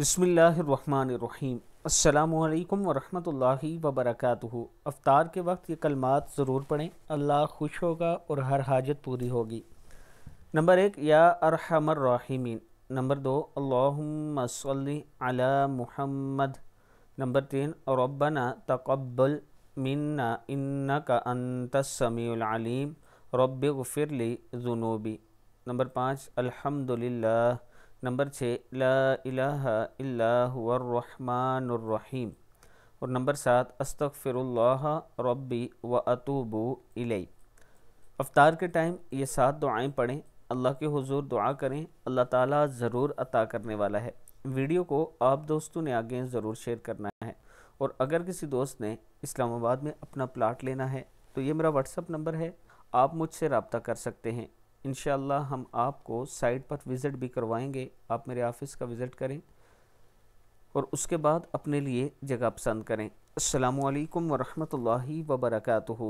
بسم اللہ الرحمن الرحیم السلام علیکم ورحمۃ اللہ وبرکاتہ افطار کے وقت یہ کلمات ضرور پڑھیں اللہ خوش ہوگا اور ہر حاجت پوری ہوگی نمبر ایک یا ارحم الرحیمین نمبر دو اللہم صلی علی محمد نمبر تین ربنا تقبل منا انکا انت السمیع العلیم رب غفر لی ذنوبی نمبر پانچ الحمدللہ للہ نمبر چھ الرحمن الرحیم اور نمبر سات استغفر اللہ ربی و اطوب الی افطار کے ٹائم یہ سات دعائیں پڑھیں اللہ کے حضور دعا کریں اللہ تعالیٰ ضرور عطا کرنے والا ہے ویڈیو کو آپ دوستوں نے آگے ضرور شیئر کرنا ہے اور اگر کسی دوست نے اسلام آباد میں اپنا پلاٹ لینا ہے تو یہ میرا اپ نمبر ہے آپ مجھ سے رابطہ کر سکتے ہیں انشاءاللہ ہم آپ کو سائٹ پر وزٹ بھی کروائیں گے آپ میرے آفس کا وزٹ کریں اور اس کے بعد اپنے لیے جگہ پسند کریں السلام علیکم ورحمۃ اللہ وبرکاتہ